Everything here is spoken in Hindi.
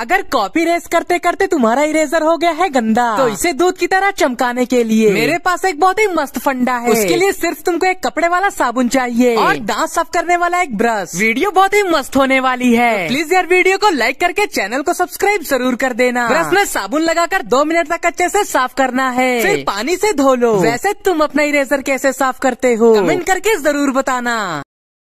अगर कॉपी रेस करते करते तुम्हारा इरेजर हो गया है गंदा तो इसे दूध की तरह चमकाने के लिए मेरे पास एक बहुत ही मस्त फंडा है उसके लिए सिर्फ तुमको एक कपड़े वाला साबुन चाहिए और दांत साफ करने वाला एक ब्रश वीडियो बहुत ही मस्त होने वाली है तो प्लीज यार वीडियो को लाइक करके चैनल को सब्सक्राइब जरूर कर देना ब्रश में साबुन लगाकर दो मिनट तक अच्छे ऐसी साफ करना है फिर पानी ऐसी धो लो वैसे तुम अपना इरेजर कैसे साफ करते हो कमेंट करके जरूर बताना